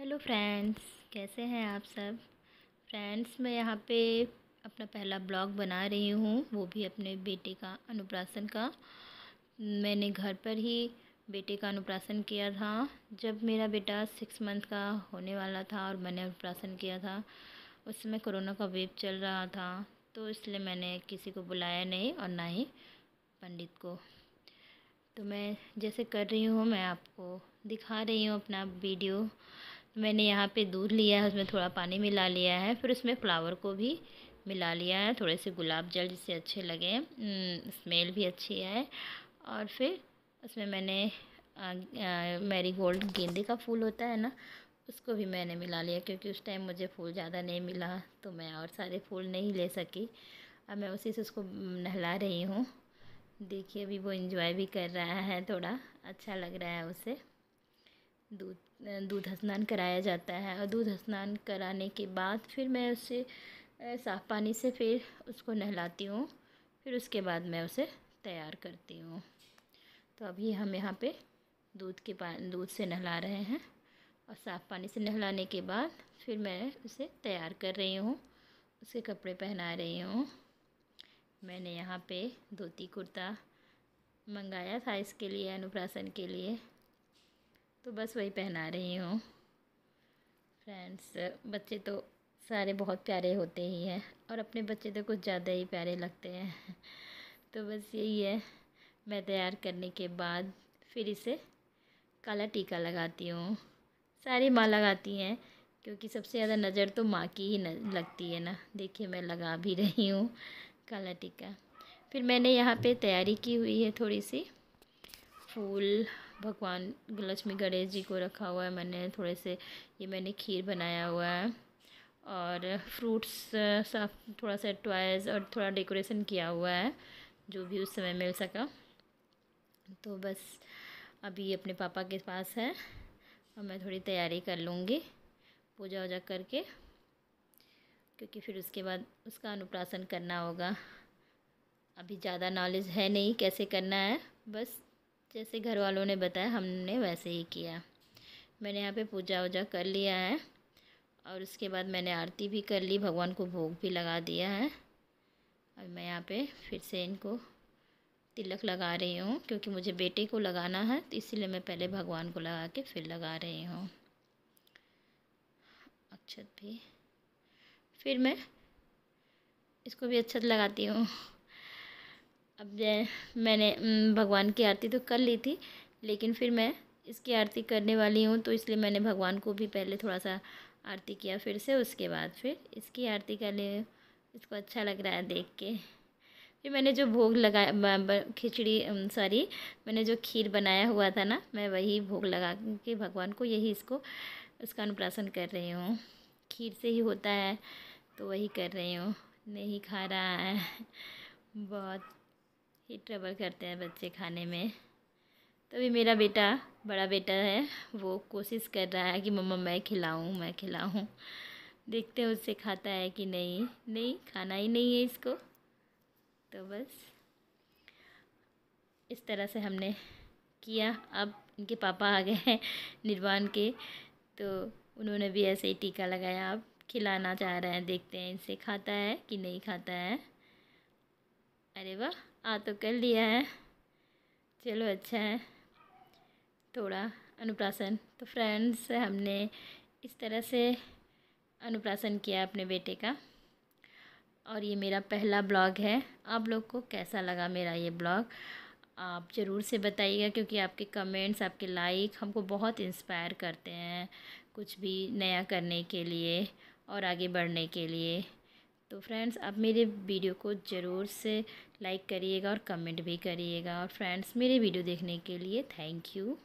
hello friends कैसे हैं आप सब फ्रेंड्स मैं यहाँ पे अपना पहला ब्लॉग बना रही हूँ वो भी अपने बेटे का अनुप्रासन का मैंने घर पर ही बेटे का अनुप्रासन किया था जब मेरा बेटा सिक्स मंथ का होने वाला था और मैंने अनुप्रासन किया था उस समय कोरोना का वेव चल रहा था तो इसलिए मैंने किसी को बुलाया नहीं और ना ही पंडित को तो मैं जैसे कर रही हूँ मैं आपको दिखा रही हूँ अपना वीडियो मैंने यहाँ पे दूध लिया है उसमें थोड़ा पानी मिला लिया है फिर उसमें फ्लावर को भी मिला लिया है थोड़े से गुलाब जल जिससे अच्छे लगे हम्म, स्मेल भी अच्छी है और फिर उसमें मैंने मेरी गोल्ड गेंदे का फूल होता है ना उसको भी मैंने मिला लिया क्योंकि उस टाइम मुझे फूल ज़्यादा नहीं मिला तो मैं और सारे फूल नहीं ले सकी अब मैं उसी से उसको हम्म, नहला रही हूँ देखिए अभी वो इन्जॉय भी कर रहा है थोड़ा अच्छा लग रहा है उसे दूध दूध स्नान कराया जाता है और दूध स्नान कराने के बाद फिर मैं उसे साफ़ पानी से फिर उसको नहलाती हूँ फिर उसके बाद मैं उसे तैयार करती हूँ तो अभी हम यहाँ पे दूध के पा दूध से नहला रहे हैं और साफ़ पानी से नहलाने के बाद फिर मैं उसे तैयार कर रही हूँ उसके कपड़े पहना रही हूँ मैंने यहाँ पे धोती कुर्ता मंगाया था इसके लिए अनुप्रासन के लिए तो बस वही पहना रही हूँ फ्रेंड्स बच्चे तो सारे बहुत प्यारे होते ही हैं और अपने बच्चे तो कुछ ज़्यादा ही प्यारे लगते हैं तो बस यही है मैं तैयार करने के बाद फिर इसे काला टीका लगाती हूँ सारी माँ लगाती हैं क्योंकि सबसे ज़्यादा नज़र तो माँ की ही लगती है ना देखिए मैं लगा भी रही हूँ काला टीका फिर मैंने यहाँ पे तैयारी की हुई है थोड़ी सी फूल भगवान लक्ष्मी गणेश जी को रखा हुआ है मैंने थोड़े से ये मैंने खीर बनाया हुआ है और फ्रूट्स साफ थोड़ा सा टॉयज़ और थोड़ा डेकोरेशन किया हुआ है जो भी उस समय मिल सका तो बस अभी अपने पापा के पास है और मैं थोड़ी तैयारी कर लूँगी पूजा वूजा करके क्योंकि फिर उसके बाद उसका अनुप्रासन करना होगा अभी ज़्यादा नॉलेज है नहीं कैसे करना है बस जैसे घर वालों ने बताया हमने वैसे ही किया मैंने यहाँ पे पूजा वूजा कर लिया है और उसके बाद मैंने आरती भी कर ली भगवान को भोग भी लगा दिया है और मैं यहाँ पे फिर से इनको तिलक लगा रही हूँ क्योंकि मुझे बेटे को लगाना है तो इसीलिए मैं पहले भगवान को लगा के फिर लगा रही हूँ अक्षत भी फिर मैं इसको भी अक्षत लगाती हूँ अब मैंने भगवान की आरती तो कर ली थी लेकिन फिर मैं इसकी आरती करने वाली हूँ तो इसलिए मैंने भगवान को भी पहले थोड़ा सा आरती किया फिर से उसके बाद फिर इसकी आरती कर ली इसको अच्छा लग रहा है देख के फिर मैंने जो भोग लगाया खिचड़ी सॉरी मैंने जो खीर बनाया हुआ था ना मैं वही भोग लगा के भगवान को यही इसको उसका अनुप्रासन कर रही हूँ खीर से ही होता है तो वही कर रही हूँ नहीं खा रहा है बहुत ही ट्रबल करते हैं बच्चे खाने में तभी मेरा बेटा बड़ा बेटा है वो कोशिश कर रहा है कि मम्मा मैं खिलाऊं मैं खिलाऊं देखते हैं उससे खाता है कि नहीं नहीं खाना ही नहीं है इसको तो बस इस तरह से हमने किया अब इनके पापा आ गए हैं निर्वाण के तो उन्होंने भी ऐसे ही टीका लगाया अब खिलाना चाह रहे हैं देखते हैं इनसे खाता है कि नहीं खाता है अरे वाह आ हाँ, तो कर लिया है चलो अच्छा है थोड़ा अनुप्रासन तो फ्रेंड्स हमने इस तरह से अनुप्रासन किया अपने बेटे का और ये मेरा पहला ब्लॉग है आप लोग को कैसा लगा मेरा ये ब्लॉग आप ज़रूर से बताइएगा क्योंकि आपके कमेंट्स आपके लाइक हमको बहुत इंस्पायर करते हैं कुछ भी नया करने के लिए और आगे बढ़ने के लिए तो फ्रेंड्स आप मेरे वीडियो को ज़रूर से लाइक करिएगा और कमेंट भी करिएगा और फ्रेंड्स मेरे वीडियो देखने के लिए थैंक यू